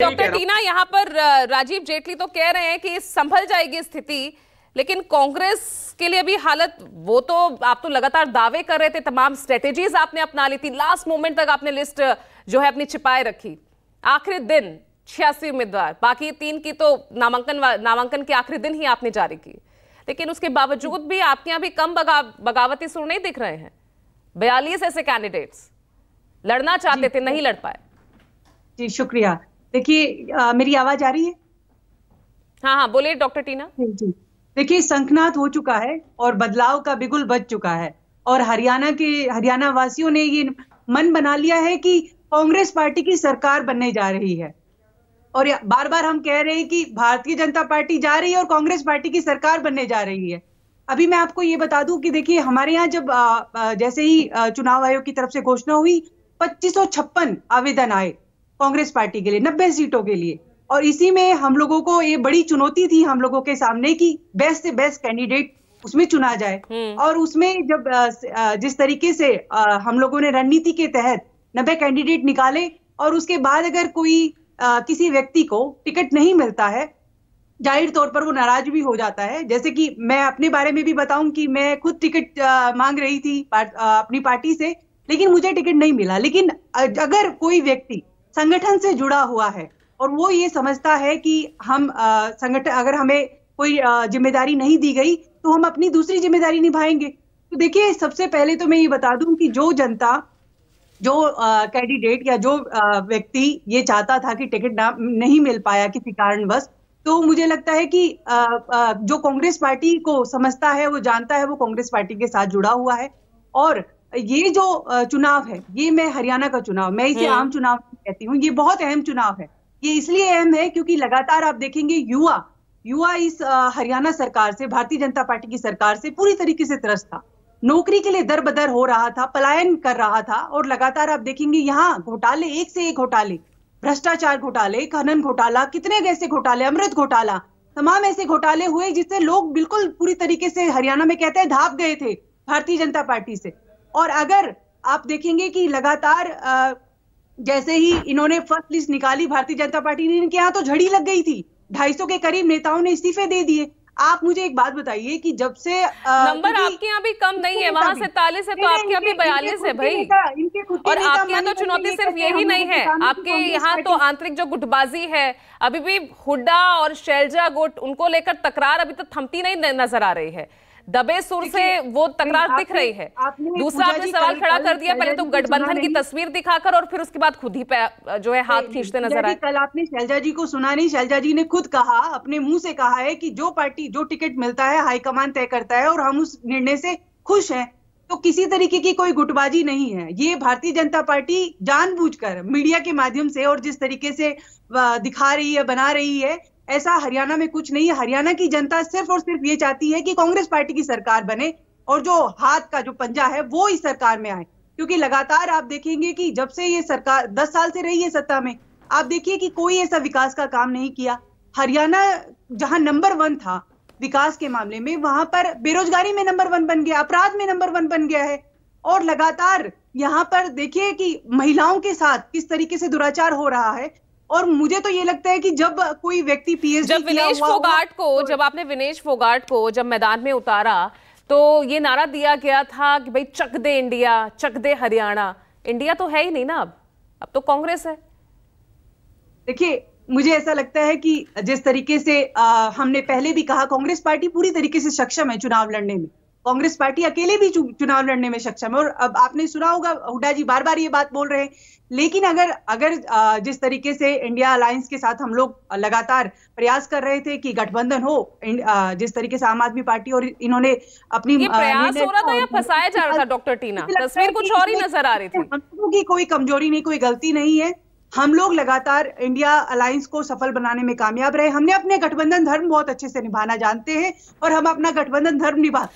Doctor टीना यहाँ पर राजीव जेटली तो कह रहे हैं कि संभल जाएगी स्थिति लेकिन कांग्रेस के लिए भी हालत वो तो आप तो लगातार दावे कर रहे थे तमाम स्ट्रेटेजीज आपने अपना ली थी लास्ट मोमेंट तक आपने लिस्ट जो है अपनी छिपाए रखी आखिरी दिन छियासी उम्मीदवार बाकी तीन की तो नामांकन नामांकन के आखिरी दिन ही आपने जारी की लेकिन उसके बावजूद भी आपके यहाँ भी कम बगा, बगावती सुर नहीं दिख रहे हैं बयालीस ऐसे कैंडिडेट्स लड़ना चाहते थे नहीं तो- लड़ पाए जी शुक्रिया देखिए मेरी आवाज आ रही है हाँ हाँ बोलिए डॉक्टर टीना जी देखिए संखनाथ हो चुका है और बदलाव का बिगुल बच चुका है और हरियाणा के हरियाणा वासियों ने ये मन बना लिया है कि कांग्रेस पार्टी की सरकार बनने जा रही है और बार बार हम कह रहे हैं कि भारतीय जनता पार्टी जा रही है और कांग्रेस पार्टी की सरकार बनने जा रही है अभी मैं आपको ये बता दूं कि देखिए हमारे यहाँ जब आ, आ, जैसे ही चुनाव आयोग की तरफ से घोषणा हुई पच्चीस आवेदन आए कांग्रेस पार्टी के लिए नब्बे सीटों के लिए और इसी में हम लोगों को ये बड़ी चुनौती थी हम लोगों के सामने की बेस्ट से बेस्ट कैंडिडेट उसमें चुना जाए हम्म। और उसमें जब जिस तरीके से हम लोगों ने रणनीति के तहत नब्बे कैंडिडेट निकाले और उसके बाद अगर कोई किसी व्यक्ति को टिकट नहीं मिलता है जाहिर तौर पर वो नाराज भी हो जाता है जैसे कि मैं अपने बारे में भी बताऊं कि मैं खुद टिकट मांग रही थी पार, अपनी पार्टी से लेकिन मुझे टिकट नहीं मिला लेकिन अगर कोई व्यक्ति संगठन से जुड़ा हुआ है और वो ये समझता है कि हम संगठन अगर हमें कोई जिम्मेदारी नहीं दी गई तो हम अपनी दूसरी जिम्मेदारी निभाएंगे तो देखिए सबसे पहले तो मैं ये बता दूं कि जो जनता जो कैंडिडेट या जो व्यक्ति ये चाहता था कि टिकट ना नहीं मिल पाया किसी कारणवश तो मुझे लगता है कि आ, आ, जो कांग्रेस पार्टी को समझता है वो जानता है वो कांग्रेस पार्टी के साथ जुड़ा हुआ है और ये जो चुनाव है ये मैं हरियाणा का चुनाव मैं इसे हम्म। आम चुनाव कहती हूँ ये बहुत अहम चुनाव है ये इसलिए अहम है क्योंकि लगातार आप देखेंगे युवा युवा इस हरियाणा सरकार से भारतीय जनता पार्टी की सरकार से पूरी तरीके से त्रस्त था नौकरी के लिए दर बदर हो रहा था पलायन कर रहा था और लगातार आप देखेंगे यहाँ घोटाले एक से एक घोटाले भ्रष्टाचार घोटाले खनन घोटाला कितने ऐसे घोटाले अमृत घोटाला तमाम ऐसे घोटाले हुए जिससे लोग बिल्कुल पूरी तरीके से हरियाणा में कहते हैं धाप गए थे भारतीय जनता पार्टी से और अगर आप देखेंगे कि लगातार जैसे ही इन्होंने फर्स्ट लिस्ट निकाली भारतीय जनता पार्टी ने इनके यहाँ तो झड़ी लग गई थी ढाई सौ के करीब नेताओं ने इस्तीफे दे दिए आप मुझे एक बात बताइए कि जब से नंबर आपके यहाँ भी कम नहीं है वहाँ सैतालीस है तो आपके यहाँ भी बयालीस है भाई और आपके यहाँ तो चुनौती सिर्फ यही नहीं है आपके यहाँ तो आंतरिक जो गुटबाजी है अभी भी हुड्डा और शैलजा गुट उनको लेकर तकरार अभी तक थमती नहीं नजर आ रही है दबे सुर से वो तकरार दिख रही है दूसरा आपने सवाल खड़ा कर दिया पहले तो, तो गठबंधन की तस्वीर दिखाकर और फिर उसके बाद खुद ही जो है हाथ खींचते नजर आए कल आपने शैलजा जी को सुना नहीं शैलजा जी ने खुद कहा अपने मुंह से कहा है कि जो पार्टी जो टिकट मिलता है हाईकमान तय करता है और हम उस निर्णय से खुश है तो किसी तरीके की कोई गुटबाजी नहीं है ये भारतीय जनता पार्टी जानबूझकर मीडिया के माध्यम से और जिस तरीके से दिखा रही है बना रही है ऐसा हरियाणा में कुछ नहीं है हरियाणा की जनता सिर्फ और सिर्फ ये चाहती है कि कांग्रेस पार्टी की सरकार बने और जो हाथ का जो पंजा है वो इस सरकार में आए क्योंकि लगातार आप देखेंगे कि जब से ये सरकार दस साल से रही है सत्ता में आप देखिए कि कोई ऐसा विकास का काम नहीं किया हरियाणा जहां नंबर वन था विकास के मामले में वहां पर बेरोजगारी में नंबर वन बन गया अपराध में नंबर वन बन गया है और लगातार यहाँ पर देखिए कि महिलाओं के साथ किस तरीके से दुराचार हो रहा है और मुझे तो ये लगता है कि जब कोई व्यक्ति पीएचडी जब विनेश फोगाट को तो- जब आपने विनेश फोगाट को जब मैदान में उतारा तो ये नारा दिया गया था कि भाई चक दे इंडिया चक दे हरियाणा इंडिया तो है ही नहीं ना अब अब तो कांग्रेस है देखिए मुझे ऐसा लगता है कि जिस तरीके से आ, हमने पहले भी कहा कांग्रेस पार्टी पूरी तरीके से सक्षम है चुनाव लड़ने में कांग्रेस पार्टी अकेले भी चुनाव लड़ने में सक्षम है और अब आपने सुना होगा हुड्डा जी बार बार ये बात बोल रहे हैं लेकिन अगर अगर जिस तरीके से इंडिया अलायंस के साथ हम लोग लगातार प्रयास कर रहे थे कि गठबंधन हो जिस तरीके से आम आदमी पार्टी और इन्होंने अपनी ये प्रयास हो रहा था या फंसाया जा रहा था डॉक्टर टीना तस्वीर कुछ और ही नजर आ रही थी हम लोगों की कोई कमजोरी नहीं कोई गलती नहीं है हम लोग लगातार इंडिया अलायंस को सफल बनाने में कामयाब रहे हमने अपने गठबंधन धर्म बहुत अच्छे से निभाना जानते हैं और हम अपना गठबंधन धर्म निभा